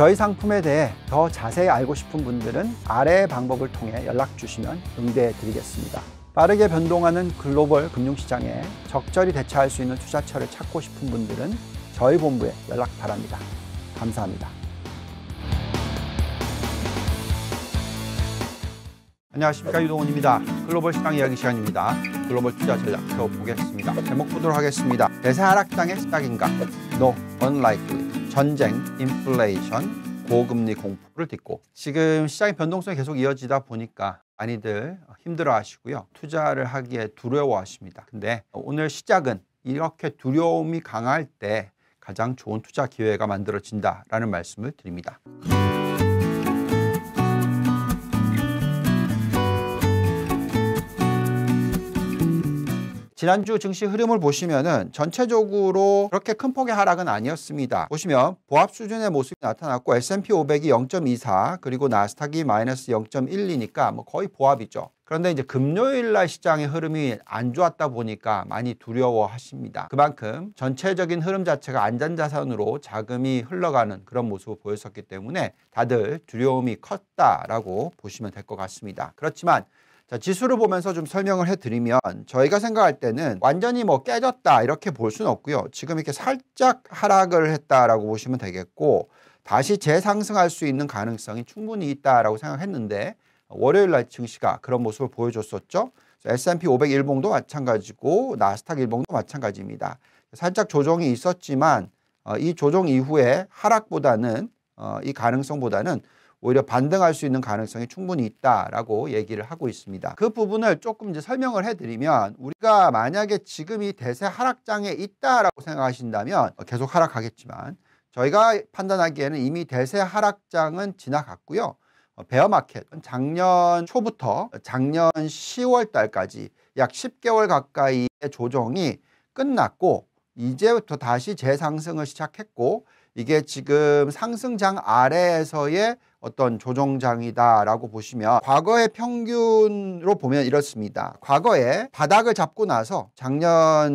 저희 상품에 대해 더 자세히 알고 싶은 분들은 아래의 방법을 통해 연락 주시면 응대해 드리겠습니다. 빠르게 변동하는 글로벌 금융시장에 적절히 대처할 수 있는 투자처를 찾고 싶은 분들은 저희 본부에 연락 바랍니다. 감사합니다. 안녕하십니까 유동훈입니다. 글로벌 시장 이야기 시간입니다. 글로벌 투자 전략 배워보겠습니다. 제목 보도록 하겠습니다. 대세 하락장의 시작인가? No, unlikely. 전쟁, 인플레이션, 고금리 공포를 딛고 지금 시장의 변동성이 계속 이어지다 보니까 많이들 힘들어하시고요. 투자를 하기에 두려워하십니다. 근데 오늘 시작은 이렇게 두려움이 강할 때 가장 좋은 투자 기회가 만들어진다라는 말씀을 드립니다. 지난주 증시 흐름을 보시면은 전체적으로 그렇게 큰 폭의 하락은 아니었습니다. 보시면 보합 수준의 모습이 나타났고 S&P 500이 0.24 그리고 나스닥이 마이너스 0.12니까 뭐 거의 보합이죠. 그런데 이제 금요일 날 시장의 흐름이 안 좋았다 보니까 많이 두려워하십니다. 그만큼 전체적인 흐름 자체가 안전자산으로 자금이 흘러가는 그런 모습을 보였었기 때문에 다들 두려움이 컸다라고 보시면 될 것 같습니다. 그렇지만 자, 지수를 보면서 좀 설명을 해드리면 저희가 생각할 때는 완전히 뭐 깨졌다 이렇게 볼 수는 없고요. 지금 이렇게 살짝 하락을 했다라고 보시면 되겠고 다시 재상승할 수 있는 가능성이 충분히 있다라고 생각했는데 월요일 날 증시가 그런 모습을 보여줬었죠. S&P 500 일봉도 마찬가지고 나스닥 일봉도 마찬가지입니다. 살짝 조정이 있었지만 어, 이 조정 이후에 하락보다는 어, 이 가능성보다는 오히려 반등할 수 있는 가능성이 충분히 있다라고 얘기를 하고 있습니다. 그 부분을 조금 이제 설명을 해드리면 우리가 만약에 지금 이 대세 하락장에 있다라고 생각하신다면 어, 계속 하락하겠지만 저희가 판단하기에는 이미 대세 하락장은 지나갔고요. 어, 베어마켓 작년 초부터 작년 10월 달까지 약 10개월 가까이의 조정이 끝났고 이제부터 다시 재상승을 시작했고 이게 지금 상승장 아래에서의 어떤 조정장이다라고 보시면 과거의 평균으로 보면 이렇습니다. 과거에 바닥을 잡고 나서 작년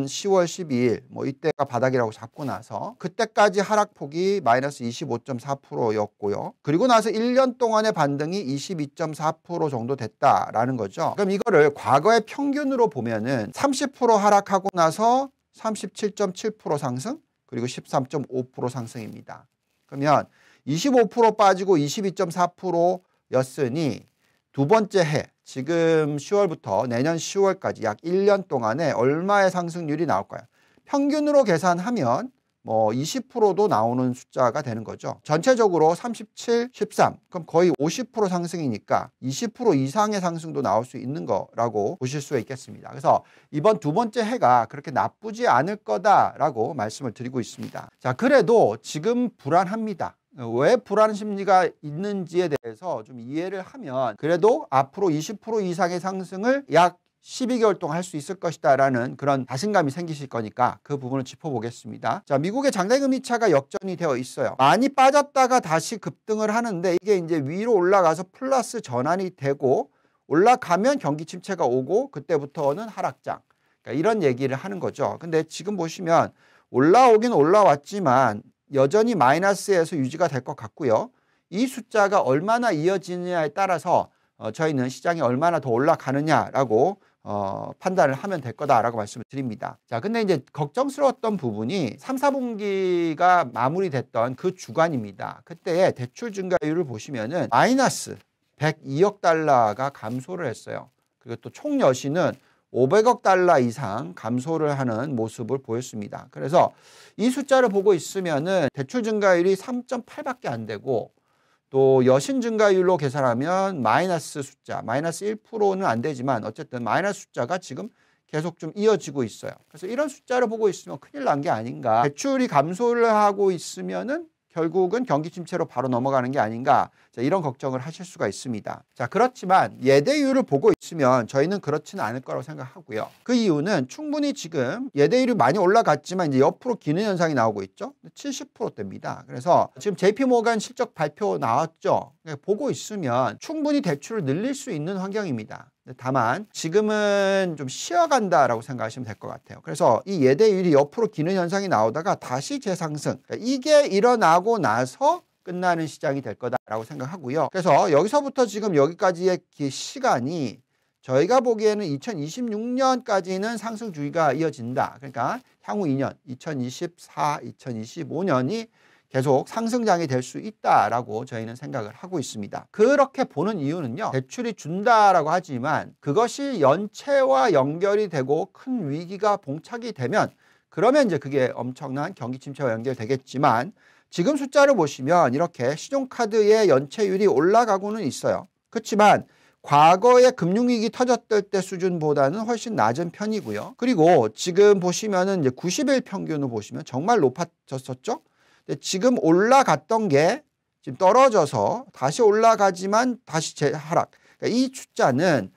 10월 12일 뭐 이때가 바닥이라고 잡고 나서 그때까지 하락폭이 마이너스 25.4%였고요. 그리고 나서 1년 동안의 반등이 22.4% 정도 됐다라는 거죠. 그럼 이거를 과거의 평균으로 보면은 30% 하락하고 나서 37.7% 상승 그리고 13.5% 상승입니다. 그러면 25% 빠지고 22.4%였으니 두 번째 해 지금 10월부터 내년 10월까지 약 1년 동안에 얼마의 상승률이 나올까요? 평균으로 계산하면 뭐 20%도 나오는 숫자가 되는 거죠. 전체적으로 37, 13 그럼 거의 50% 상승이니까 20% 이상의 상승도 나올 수 있는 거라고 보실 수 있겠습니다. 그래서 이번 두 번째 해가 그렇게 나쁘지 않을 거다라고 말씀을 드리고 있습니다. 자 그래도 지금 불안합니다. 왜 불안 심리가 있는지에 대해서 좀 이해를 하면 그래도 앞으로 20% 이상의 상승을 약 12개월 동안 할 수 있을 것이다 라는 그런 자신감이 생기실 거니까 그 부분을 짚어보겠습니다. 자, 미국의 장대금리 차가 역전이 되어 있어요. 많이 빠졌다가 다시 급등을 하는데 이게 이제 위로 올라가서 플러스 전환이 되고 올라가면 경기 침체가 오고 그때부터는 하락장. 그러니까 이런 얘기를 하는 거죠. 근데 지금 보시면 올라오긴 올라왔지만 여전히 마이너스에서 유지가 될 것 같고요. 이 숫자가 얼마나 이어지느냐에 따라서 어, 저희는 시장이 얼마나 더 올라가느냐라고 어, 판단을 하면 될 거다라고 말씀을 드립니다. 자, 근데 이제 걱정스러웠던 부분이 3, 4분기가 마무리됐던 그 주간입니다. 그때의 대출 증가율을 보시면은 마이너스 102억 달러가 감소를 했어요. 그리고 또 총 여신은 500억 달러 이상 감소를 하는 모습을 보였습니다. 그래서 이 숫자를 보고 있으면은 대출 증가율이 3.8밖에 안 되고 또 여신 증가율로 계산하면 마이너스 숫자, 마이너스 1%는 안 되지만 어쨌든 마이너스 숫자가 지금 계속 좀 이어지고 있어요. 그래서 이런 숫자를 보고 있으면 큰일 난 게 아닌가. 대출이 감소를 하고 있으면은 결국은 경기 침체로 바로 넘어가는 게 아닌가 자, 이런 걱정을 하실 수가 있습니다. 자 그렇지만 예대율을 보고 있으면 저희는 그렇지는 않을 거라고 생각하고요. 그 이유는 충분히 지금 예대율이 많이 올라갔지만 이제 옆으로 기는 현상이 나오고 있죠. 70%대입니다. 그래서 지금 JP모간 실적 발표 나왔죠. 그러니까 보고 있으면 충분히 대출을 늘릴 수 있는 환경입니다. 네, 다만 지금은 좀 쉬어간다라고 생각하시면 될 것 같아요. 그래서 이 예대율이 옆으로 기는 현상이 나오다가 다시 재상승. 그러니까 이게 일어나고 나서 끝나는 시장이 될 거다라고 생각하고요. 그래서 여기서부터 지금 여기까지의 시간이 저희가 보기에는 2026년까지는 상승 주의가 이어진다. 그러니까 향후 2년, 2024, 2025년이 계속 상승장이 될 수 있다라고 저희는 생각을 하고 있습니다. 그렇게 보는 이유는요. 대출이 준다라고 하지만 그것이 연체와 연결이 되고 큰 위기가 봉착이 되면 그러면 이제 그게 엄청난 경기 침체와 연결되겠지만 지금 숫자를 보시면 이렇게 시종카드의 연체율이 올라가고는 있어요. 그렇지만 과거에 금융위기 터졌을 때 수준보다는 훨씬 낮은 편이고요. 그리고 지금 보시면은 90일 평균으로 보시면 정말 높아졌었죠. 지금 올라갔던 게 지금 떨어져서 다시 올라가지만 다시 하락. 그러니까 이 숫자는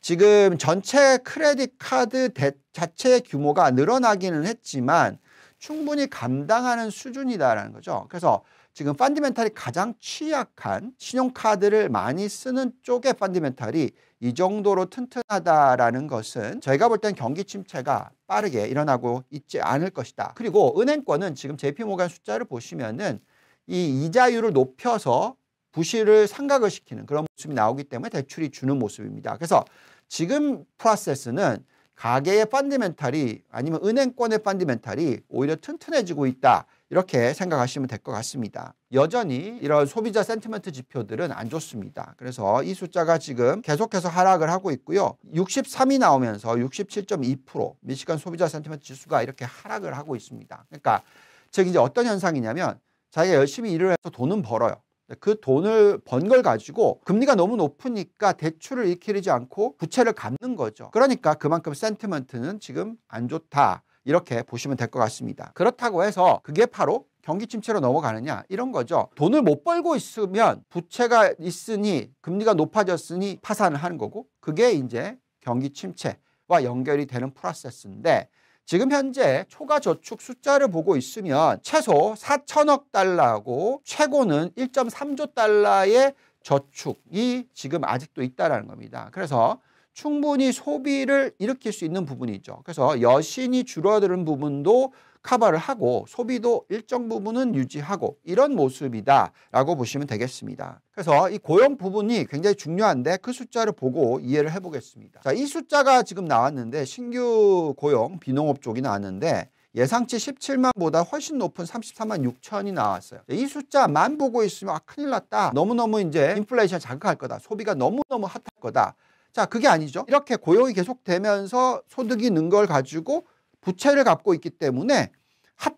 지금 전체 크레딧 카드 자체의 규모가 늘어나기는 했지만 충분히 감당하는 수준이다라는 거죠. 그래서 지금 펀디멘탈이 가장 취약한 신용카드를 많이 쓰는 쪽의 펀디멘탈이 이 정도로 튼튼하다라는 것은 저희가 볼 때는 경기 침체가 빠르게 일어나고 있지 않을 것이다. 그리고 은행권은 지금 JP모간 숫자를 보시면은 이 이자율을 높여서 부실을 상각을 시키는 그런 모습이 나오기 때문에 대출이 주는 모습입니다. 그래서 지금 프로세스는 가계의 펀디멘탈이 아니면 은행권의 펀디멘탈이 오히려 튼튼해지고 있다. 이렇게 생각하시면 될 것 같습니다. 여전히 이런 소비자 센티먼트 지표들은 안 좋습니다. 그래서 이 숫자가 지금 계속해서 하락을 하고 있고요. 63이 나오면서 67.2% 미시간 소비자 센티먼트 지수가 이렇게 하락을 하고 있습니다. 그러니까 즉 이제 어떤 현상이냐면 자기가 열심히 일을 해서 돈은 벌어요. 그 돈을 번 걸 가지고 금리가 너무 높으니까 대출을 일으키지 않고 부채를 갚는 거죠. 그러니까 그만큼 센티먼트는 지금 안 좋다. 이렇게 보시면 될 것 같습니다. 그렇다고 해서 그게 바로 경기 침체로 넘어가느냐 이런 거죠. 돈을 못 벌고 있으면 부채가 있으니 금리가 높아졌으니 파산을 하는 거고 그게 이제 경기 침체와 연결이 되는 프로세스인데 지금 현재 초과 저축 숫자를 보고 있으면 최소 4천억 달러고 최고는 1.3조 달러의 저축이 지금 아직도 있다라는 겁니다. 그래서 충분히 소비를 일으킬 수 있는 부분이 죠 그래서 여신이 줄어드는 부분도 커버를 하고 소비도 일정 부분은 유지하고 이런 모습이다라고 보시면 되겠습니다. 그래서 이 고용 부분이 굉장히 중요한데 그 숫자를 보고 이해를 해보겠습니다. 자, 이 숫자가 지금 나왔는데 신규 고용 비농업 쪽이 나왔는데 예상치 17만보다 훨씬 높은 34만 6천이 나왔어요. 이 숫자만 보고 있으면 아, 큰일 났다. 너무너무 이제 인플레이션 자극할 거다. 소비가 너무너무 핫할 거다. 자, 그게 아니죠. 이렇게 고용이 계속되면서 소득이 는 걸 가지고 부채를 갚고 있기 때문에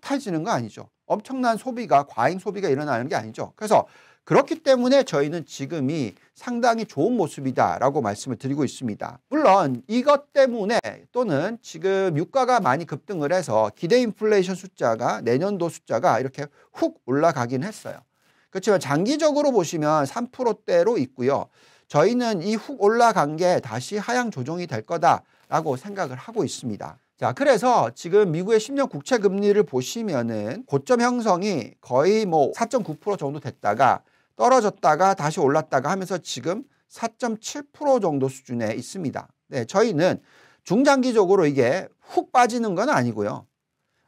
핫해지는 거 아니죠. 엄청난 소비가 과잉 소비가 일어나는 게 아니죠. 그래서 그렇기 때문에 저희는 지금이 상당히 좋은 모습이다라고 말씀을 드리고 있습니다. 물론 이것 때문에 또는 지금 유가가 많이 급등을 해서 기대 인플레이션 숫자가 내년도 숫자가 이렇게 훅 올라가긴 했어요. 그렇지만 장기적으로 보시면 3%대로 있고요. 저희는 이 훅 올라간 게 다시 하향 조정이 될 거다라고 생각을 하고 있습니다. 자, 그래서 지금 미국의 10년 국채 금리를 보시면은 고점 형성이 거의 뭐 4.9% 정도 됐다가 떨어졌다가 다시 올랐다가 하면서 지금 4.7% 정도 수준에 있습니다. 네, 저희는 중장기적으로 이게 훅 빠지는 건 아니고요.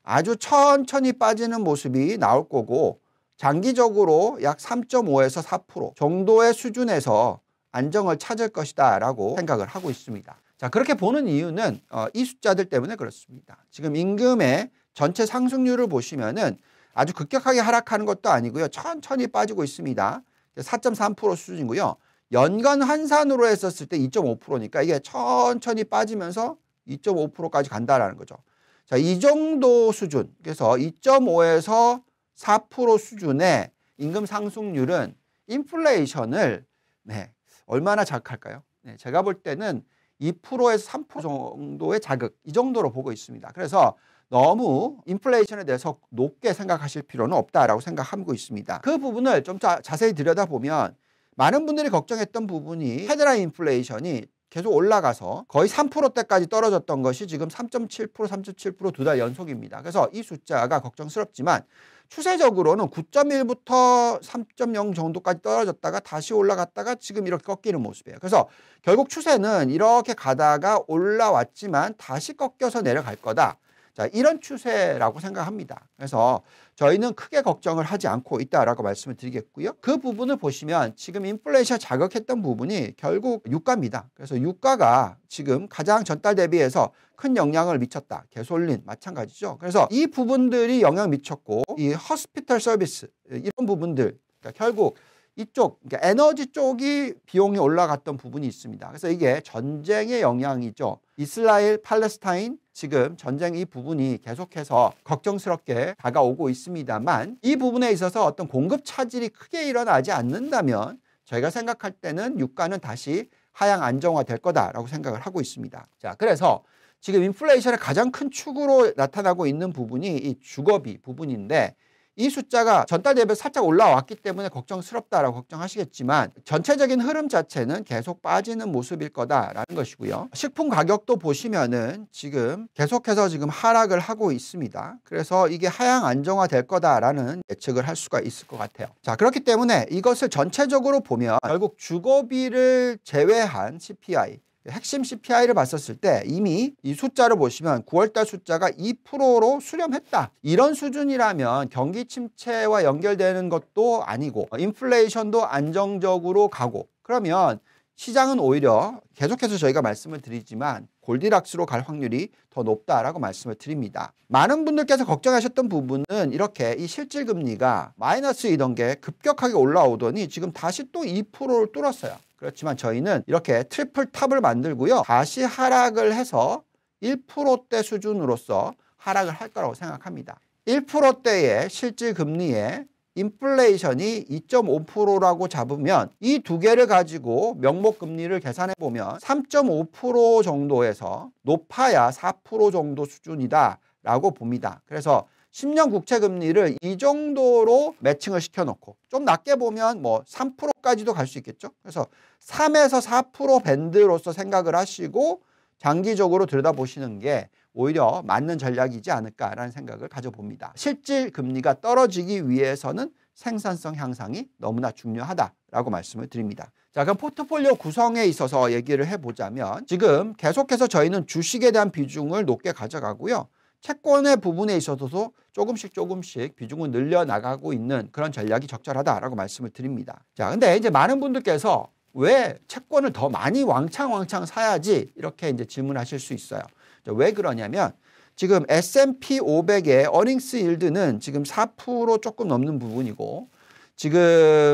아주 천천히 빠지는 모습이 나올 거고 장기적으로 약 3.5에서 4% 정도의 수준에서 안정을 찾을 것이다 라고 생각을 하고 있습니다. 자, 그렇게 보는 이유는 어, 이 숫자들 때문에 그렇습니다. 지금 임금의 전체 상승률을 보시면은 아주 급격하게 하락하는 것도 아니고요. 천천히 빠지고 있습니다. 4.3% 수준이고요. 연간 환산으로 했었을 때 2.5%니까 이게 천천히 빠지면서 2.5%까지 간다라는 거죠. 자, 이 정도 수준. 그래서 2.5에서 4% 수준의 임금 상승률은 인플레이션을 네, 얼마나 자극할까요? 네, 제가 볼 때는 2%에서 3% 정도의 자극 이 정도로 보고 있습니다. 그래서 너무 인플레이션에 대해서 높게 생각하실 필요는 없다라고 생각하고 있습니다. 그 부분을 좀 자, 자세히 들여다보면 많은 분들이 걱정했던 부분이 헤드라인 인플레이션이 계속 올라가서 거의 3%대까지 떨어졌던 것이 지금 3.7% 3.7%두 달 연속입니다. 그래서 이 숫자가 걱정스럽지만 추세적으로는 9.1부터 3.0 정도까지 떨어졌다가 다시 올라갔다가 지금 이렇게 꺾이는 모습이에요. 그래서 결국 추세는 이렇게 가다가 올라왔지만 다시 꺾여서 내려갈 거다. 자, 이런 추세라고 생각합니다. 그래서 저희는 크게 걱정을 하지 않고 있다라고 말씀을 드리겠고요. 그 부분을 보시면 지금 인플레이션 자극했던 부분이 결국 유가입니다. 그래서 유가가 지금 가장 전달 대비해서 큰 영향을 미쳤다. 개솔린 마찬가지죠. 그래서 이 부분들이 영향 미쳤고 이 허스피털 서비스 이런 부분들 그러니까 결국 이쪽 그러니까 에너지 쪽이 비용이 올라갔던 부분이 있습니다. 그래서 이게 전쟁의 영향이죠. 이스라엘, 팔레스타인 지금 전쟁 이 부분이 계속해서 걱정스럽게 다가오고 있습니다만 이 부분에 있어서 어떤 공급 차질이 크게 일어나지 않는다면 저희가 생각할 때는 유가는 다시 하향 안정화 될 거다라고 생각을 하고 있습니다. 자, 그래서 지금 인플레이션의 가장 큰 축으로 나타나고 있는 부분이 이 주거비 부분인데 이 숫자가 전달 대비 살짝 올라왔기 때문에 걱정스럽다라고 걱정하시겠지만 전체적인 흐름 자체는 계속 빠지는 모습일 거다라는 것이고요. 식품 가격도 보시면은 지금 계속해서 지금 하락을 하고 있습니다. 그래서 이게 하향 안정화 될 거다라는 예측을 할 수가 있을 것 같아요. 자, 그렇기 때문에 이것을 전체적으로 보면 결국 주거비를 제외한 CPI 핵심 CPI를 봤었을 때 이미 이 숫자를 보시면 9월달 숫자가 2%로 수렴했다. 이런 수준이라면 경기 침체와 연결되는 것도 아니고 인플레이션도 안정적으로 가고 그러면 시장은 오히려 계속해서 저희가 말씀을 드리지만 골디락스로 갈 확률이 더 높다라고 말씀을 드립니다. 많은 분들께서 걱정하셨던 부분은 이렇게 이 실질 금리가 마이너스 이던 게 급격하게 올라오더니 지금 다시 또 2%를 뚫었어요. 그렇지만 저희는 이렇게 트리플 탑을 만들고요. 다시 하락을 해서 1%대 수준으로서 하락을 할 거라고 생각합니다. 1%대의 실질 금리에 인플레이션이 2.5%라고 잡으면 이 두 개를 가지고 명목 금리를 계산해 보면 3.5% 정도에서 높아야 4% 정도 수준이다라고 봅니다. 그래서 10년 국채 금리를 이 정도로 매칭을 시켜놓고 좀 낮게 보면 뭐 3%까지도 갈 수 있겠죠. 그래서 3에서 4% 밴드로서 생각을 하시고 장기적으로 들여다보시는 게 오히려 맞는 전략이지 않을까라는 생각을 가져봅니다. 실질 금리가 떨어지기 위해서는 생산성 향상이 너무나 중요하다라고 말씀을 드립니다. 자, 그럼 포트폴리오 구성에 있어서 얘기를 해보자면 지금 계속해서 저희는 주식에 대한 비중을 높게 가져가고요. 채권의 부분에 있어서도 조금씩 조금씩 비중을 늘려나가고 있는 그런 전략이 적절하다라고 말씀을 드립니다. 자, 근데 이제 많은 분들께서 왜 채권을 더 많이 왕창왕창 사야지 이렇게 이제 질문하실 수 있어요. 왜 그러냐면 지금 S&P 500의 어닝스 일드는 지금 4% 조금 넘는 부분이고 지금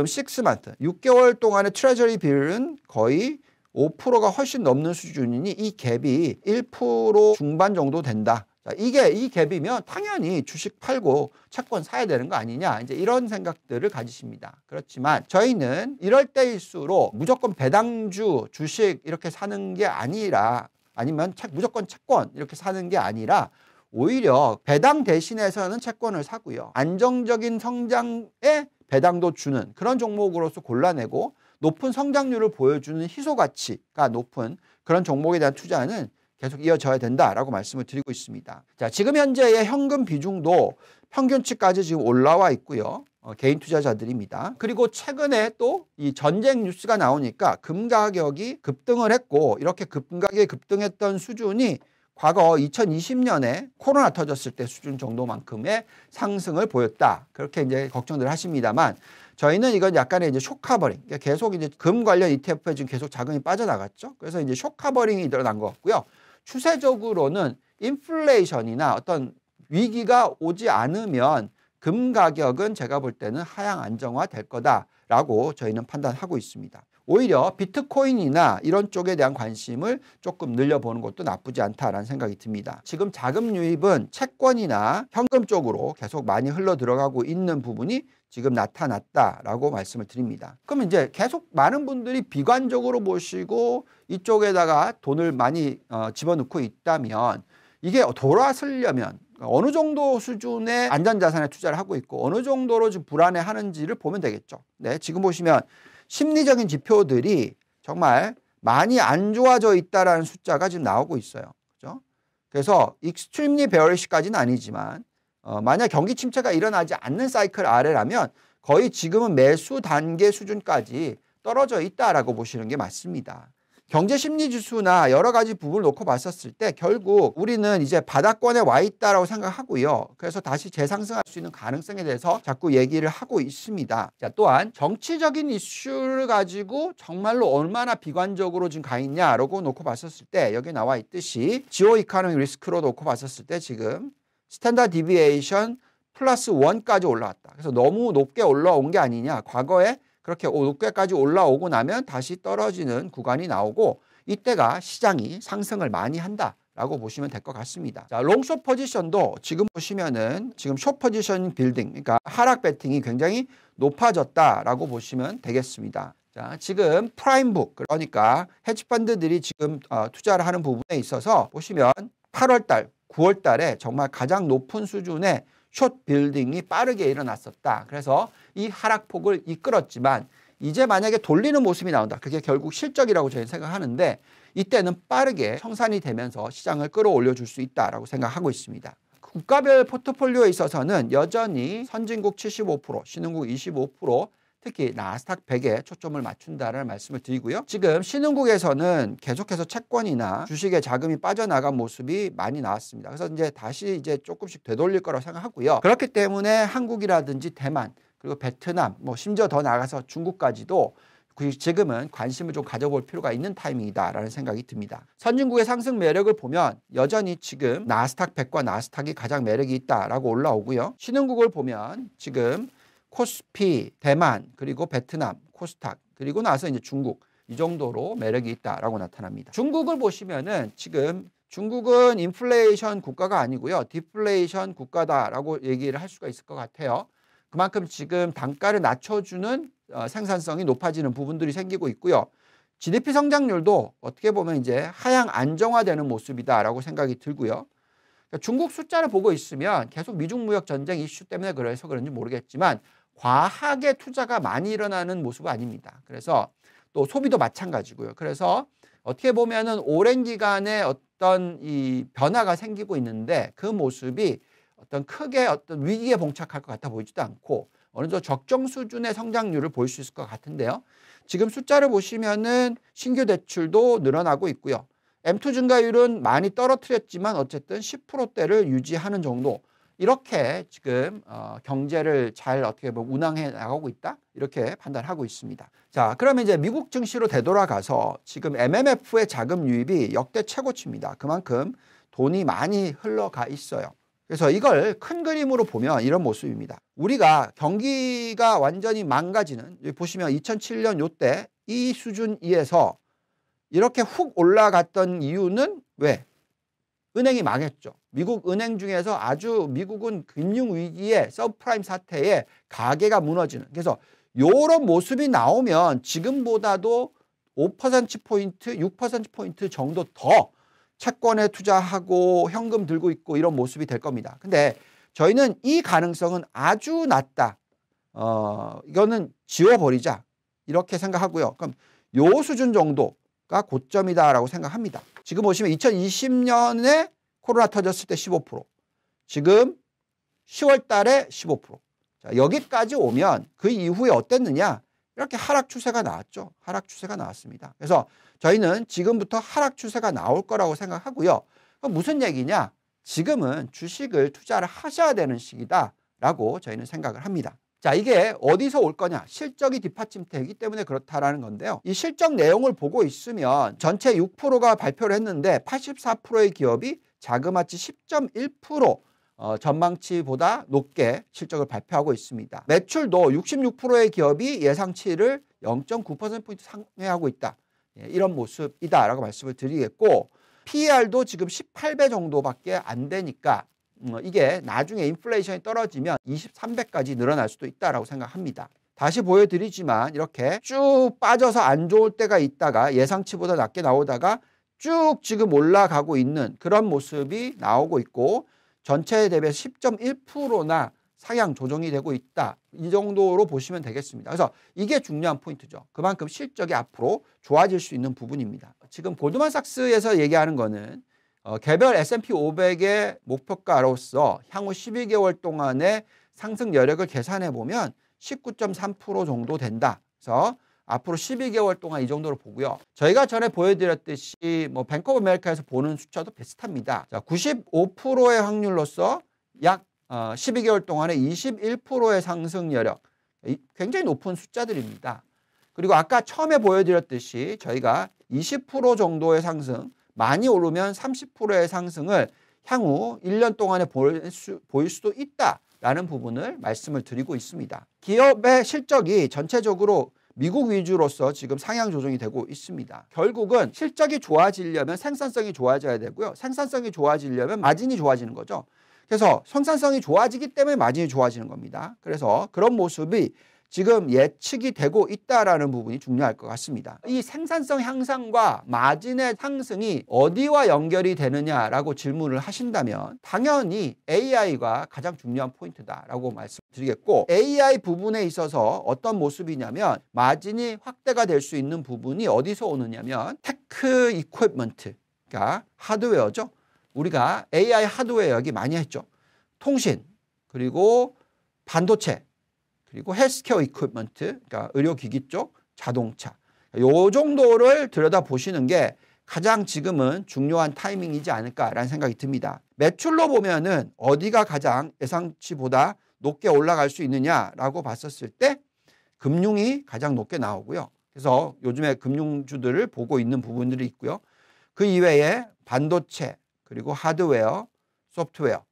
6마트 6개월 동안의 트레저리 빌은 거의 5%가 훨씬 넘는 수준이니 이 갭이 1% 중반 정도 된다. 자, 이게 이 갭이면 당연히 주식 팔고 채권 사야 되는 거 아니냐 이제 이런 생각들을 가지십니다. 그렇지만 저희는 이럴 때일수록 무조건 배당주 주식 이렇게 사는 게 아니라 아니면 책 무조건 채권 이렇게 사는 게 아니라 오히려 배당 대신해서는 채권을 사고요. 안정적인 성장에 배당도 주는 그런 종목으로서 골라내고 높은 성장률을 보여주는 희소 가치가 높은 그런 종목에 대한 투자는 계속 이어져야 된다라고 말씀을 드리고 있습니다. 자, 지금 현재의 현금 비중도 평균치까지 지금 올라와 있고요. 어, 개인 투자자들입니다. 그리고 최근에 또 이 전쟁 뉴스가 나오니까 금 가격이 급등을 했고 이렇게 금 가격이 급등했던 수준이 과거 2020년에 코로나 터졌을 때 수준 정도만큼의 상승을 보였다. 그렇게 이제 걱정들 하십니다만 저희는 이건 약간의 이제 쇼카버링. 계속 이제 금 관련 ETF에 지금 계속 자금이 빠져나갔죠. 그래서 이제 쇼카버링이 일어난 것 같고요. 추세적으로는 인플레이션이나 어떤 위기가 오지 않으면 금 가격은 제가 볼 때는 하향 안정화 될 거다라고 저희는 판단하고 있습니다. 오히려 비트코인이나 이런 쪽에 대한 관심을 조금 늘려보는 것도 나쁘지 않다라는 생각이 듭니다. 지금 자금 유입은 채권이나 현금 쪽으로 계속 많이 흘러 들어가고 있는 부분이 지금 나타났다라고 말씀을 드립니다. 그러면 이제 계속 많은 분들이 비관적으로 보시고 이쪽에다가 돈을 많이 어, 집어넣고 있다면 이게 돌아서려면 어느 정도 수준의 안전자산에 투자를 하고 있고 어느 정도로 지금 불안해하는지를 보면 되겠죠. 네, 지금 보시면 심리적인 지표들이 정말 많이 안 좋아져 있다라는 숫자가 지금 나오고 있어요. 그죠? 그래서 익스트림리 베어리시까지는 아니지만 어, 만약 경기 침체가 일어나지 않는 사이클 아래라면 거의 지금은 매수 단계 수준까지 떨어져 있다라고 보시는 게 맞습니다. 경제 심리 지수나 여러 가지 부분을 놓고 봤었을 때 결국 우리는 이제 바닥권에 와 있다라고 생각하고요. 그래서 다시 재상승할 수 있는 가능성에 대해서 자꾸 얘기를 하고 있습니다. 자, 또한 정치적인 이슈를 가지고 정말로 얼마나 비관적으로 지금 가 있냐라고 놓고 봤었을 때 여기 나와 있듯이 지오 이카노믹 리스크로 놓고 봤었을 때 지금 스탠다드 디비에이션 플러스 1까지 올라왔다. 그래서 너무 높게 올라온 게 아니냐. 과거에 그렇게 높게까지 올라오고 나면 다시 떨어지는 구간이 나오고 이때가 시장이 상승을 많이 한다. 라고 보시면 될 것 같습니다. 자, 롱숏 포지션도 지금 보시면은 지금 숏 포지션 빌딩, 그러니까 하락 배팅이 굉장히 높아졌다라고 보시면 되겠습니다. 자, 지금 프라임북, 그러니까 헤지펀드들이 지금 어, 투자를 하는 부분에 있어서 보시면 8월 달 9월 달에 정말 가장 높은 수준의 숏 빌딩이 빠르게 일어났었다. 그래서 이 하락폭을 이끌었지만 이제 만약에 돌리는 모습이 나온다. 그게 결국 실적이라고 저희는 생각하는데 이때는 빠르게 청산이 되면서 시장을 끌어올려 줄 수 있다라고 생각하고 있습니다. 국가별 포트폴리오에 있어서는 여전히 선진국 75%, 신흥국 25%, 특히 나스닥 100에 초점을 맞춘다는 말씀을 드리고요. 지금 신흥국에서는 계속해서 채권이나 주식의 자금이 빠져나간 모습이 많이 나왔습니다. 그래서 이제 다시 이제 조금씩 되돌릴 거라고 생각하고요. 그렇기 때문에 한국이라든지 대만 그리고 베트남 뭐 심지어 더 나가서 중국까지도 지금은 관심을 좀 가져볼 필요가 있는 타이밍이다라는 생각이 듭니다. 선진국의 상승 매력을 보면 여전히 지금 나스닥 100과 나스닥이 가장 매력이 있다라고 올라오고요. 신흥국을 보면 지금 코스피, 대만, 그리고 베트남, 코스닥, 그리고 나서 이제 중국 이 정도로 매력이 있다라고 나타납니다. 중국을 보시면은 지금 중국은 인플레이션 국가가 아니고요. 디플레이션 국가다라고 얘기를 할 수가 있을 것 같아요. 그만큼 지금 단가를 낮춰주는 어, 생산성이 높아지는 부분들이 생기고 있고요. GDP 성장률도 어떻게 보면 이제 하향 안정화되는 모습이다라고 생각이 들고요. 그러니까 중국 숫자를 보고 있으면 계속 미중 무역 전쟁 이슈 때문에 그래서 그런지 모르겠지만 과하게 투자가 많이 일어나는 모습은 아닙니다. 그래서 또 소비도 마찬가지고요. 그래서 어떻게 보면은 오랜 기간에 어떤 이 변화가 생기고 있는데 그 모습이 어떤 크게 어떤 위기에 봉착할 것 같아 보이지도 않고 어느 정도 적정 수준의 성장률을 볼 수 있을 것 같은데요. 지금 숫자를 보시면은 신규 대출도 늘어나고 있고요. M2 증가율은 많이 떨어뜨렸지만 어쨌든 10%대를 유지하는 정도 이렇게 지금 어, 경제를 잘 어떻게 보면 운항해 나가고 있다 이렇게 판단하고 있습니다. 자 그러면 이제 미국 증시로 되돌아가서 지금 MMF의 자금 유입이 역대 최고치입니다. 그만큼 돈이 많이 흘러가 있어요. 그래서 이걸 큰 그림으로 보면 이런 모습입니다. 우리가 경기가 완전히 망가지는 보시면 2007년 요 때 이 수준 이에서 이렇게 훅 올라갔던 이유는 왜? 은행이 망했죠. 미국 은행 중에서 아주 미국은 금융위기에 서프라임 사태에 가게가 무너지는 그래서 요런 모습이 나오면 지금보다도 5%포인트, 6%포인트 정도 더 채권에 투자하고 현금 들고 있고 이런 모습이 될 겁니다. 근데 저희는 이 가능성은 아주 낮다. 어, 이거는 지워버리자. 이렇게 생각하고요. 그럼 요 수준 정도 가 고점이다라고 생각합니다. 지금 보시면 2020년에 코로나 터졌을 때 15%, 지금 10월 달에 15%. 자, 여기까지 오면 그 이후에 어땠느냐? 이렇게 하락 추세가 나왔죠. 하락 추세가 나왔습니다. 그래서 저희는 지금부터 하락 추세가 나올 거라고 생각하고요. 그럼 무슨 얘기냐? 지금은 주식을 투자를 하셔야 되는 시기다라고 저희는 생각을 합니다. 자, 이게 어디서 올 거냐? 실적이 뒷받침되기 때문에 그렇다라는 건데요. 이 실적 내용을 보고 있으면 전체 6%가 발표를 했는데 84%의 기업이 자그마치 10.1% 어, 전망치보다 높게 실적을 발표하고 있습니다. 매출도 66%의 기업이 예상치를 0.9%포인트 상회하고 있다. 예, 이런 모습이다라고 말씀을 드리겠고 PER도 지금 18배 정도밖에 안 되니까 어, 이게 나중에 인플레이션이 떨어지면 23배까지 늘어날 수도 있다라고 생각합니다. 다시 보여드리지만 이렇게 쭉 빠져서 안 좋을 때가 있다가 예상치보다 낮게 나오다가 쭉 지금 올라가고 있는 그런 모습이 나오고 있고 전체 대비 해서 10.1%나 상향 조정이 되고 있다. 이 정도로 보시면 되겠습니다. 그래서 이게 중요한 포인트죠. 그만큼 실적이 앞으로 좋아질 수 있는 부분입니다. 지금 골드만삭스에서 얘기하는 거는 어, 개별 S&P 500의 목표가로서 향후 12개월 동안의 상승 여력을 계산해 보면 19.3% 정도 된다. 그래서 앞으로 12개월 동안 이 정도로 보고요. 저희가 전에 보여드렸듯이 뭐 뱅크 오브 메리카에서 보는 수치도 비슷합니다. 자, 95%의 확률로서 약 어, 12개월 동안에 21%의 상승 여력. 굉장히 높은 숫자들입니다. 그리고 아까 처음에 보여드렸듯이 저희가 20% 정도의 상승, 많이 오르면 30%의 상승을 향후 1년 동안에 보일, 수, 보일 수도 있다라는 부분을 말씀을 드리고 있습니다. 기업의 실적이 전체적으로 미국 위주로서 지금 상향 조정이 되고 있습니다. 결국은 실적이 좋아지려면 생산성이 좋아져야 되고요. 생산성이 좋아지려면 마진이 좋아지는 거죠. 그래서 생산성이 좋아지기 때문에 마진이 좋아지는 겁니다. 그래서 그런 모습이 지금 예측이 되고 있다라는 부분이 중요할 것 같습니다. 이 생산성 향상과 마진의 상승이 어디와 연결이 되느냐라고 질문을 하신다면 당연히 AI가 가장 중요한 포인트다라고 말씀드리겠고 AI 부분에 있어서 어떤 모습이냐면 마진이 확대가 될 수 있는 부분이 어디서 오느냐면 테크 이퀄먼트 그러니까 하드웨어죠. 우리가 AI 하드웨어 얘기 많이 했죠. 통신 그리고 반도체 그리고 헬스케어 이퀴먼트, 그러니까 의료기기 쪽, 자동차. 그러니까 요 정도를 들여다보시는 게 가장 지금은 중요한 타이밍이지 않을까라는 생각이 듭니다. 매출로 보면은 어디가 가장 예상치보다 높게 올라갈 수 있느냐라고 봤었을 때 금융이 가장 높게 나오고요. 그래서 요즘에 금융주들을 보고 있는 부분들이 있고요. 그 이외에 반도체, 그리고 하드웨어, 소프트웨어,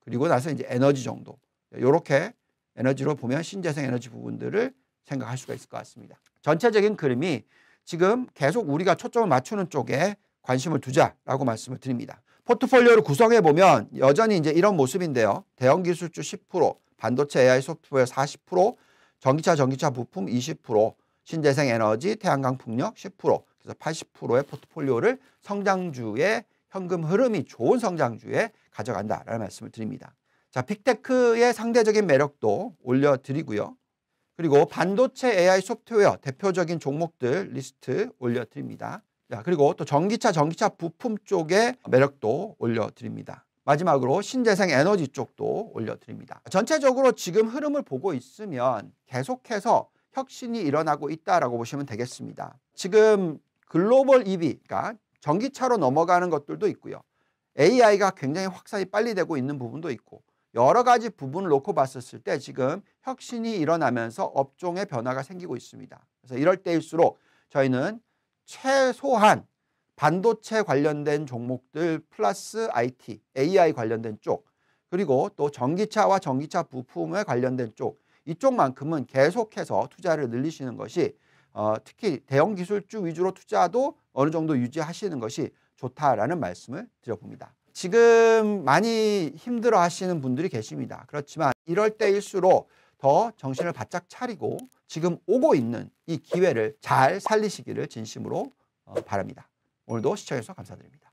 그리고 나서 이제 에너지 정도. 이렇게 에너지로 보면 신재생 에너지 부분들을 생각할 수가 있을 것 같습니다. 전체적인 그림이 지금 계속 우리가 초점을 맞추는 쪽에 관심을 두자라고 말씀을 드립니다. 포트폴리오를 구성해 보면 여전히 이제 이런 모습인데요. 대형 기술주 10%, 반도체 AI 소프트웨어 40%, 전기차 전기차 부품 20%, 신재생 에너지, 태양광 풍력 10%, 그래서 80%의 포트폴리오를 성장주의 현금 흐름이 좋은 성장주에 가져간다라는 말씀을 드립니다. 자, 빅테크의 상대적인 매력도 올려드리고요. 그리고 반도체 AI 소프트웨어 대표적인 종목들 리스트 올려드립니다. 자, 그리고 또 전기차, 전기차 부품 쪽의 매력도 올려드립니다. 마지막으로 신재생 에너지 쪽도 올려드립니다. 전체적으로 지금 흐름을 보고 있으면 계속해서 혁신이 일어나고 있다라고 보시면 되겠습니다. 지금 글로벌 EV, 그러니까 전기차로 넘어가는 것들도 있고요. AI가 굉장히 확산이 빨리 되고 있는 부분도 있고 여러 가지 부분을 놓고 봤었을 때 지금 혁신이 일어나면서 업종의 변화가 생기고 있습니다. 그래서 이럴 때일수록 저희는 최소한 반도체 관련된 종목들 플러스 IT, AI 관련된 쪽 그리고 또 전기차와 전기차 부품에 관련된 쪽 이쪽만큼은 계속해서 투자를 늘리시는 것이 어, 특히 대형 기술주 위주로 투자도 어느 정도 유지하시는 것이 좋다라는 말씀을 드려봅니다. 지금 많이 힘들어 하시는 분들이 계십니다. 그렇지만 이럴 때일수록 더 정신을 바짝 차리고 지금 오고 있는 이 기회를 잘 살리시기를 진심으로 어, 바랍니다. 오늘도 시청해주셔서 감사드립니다.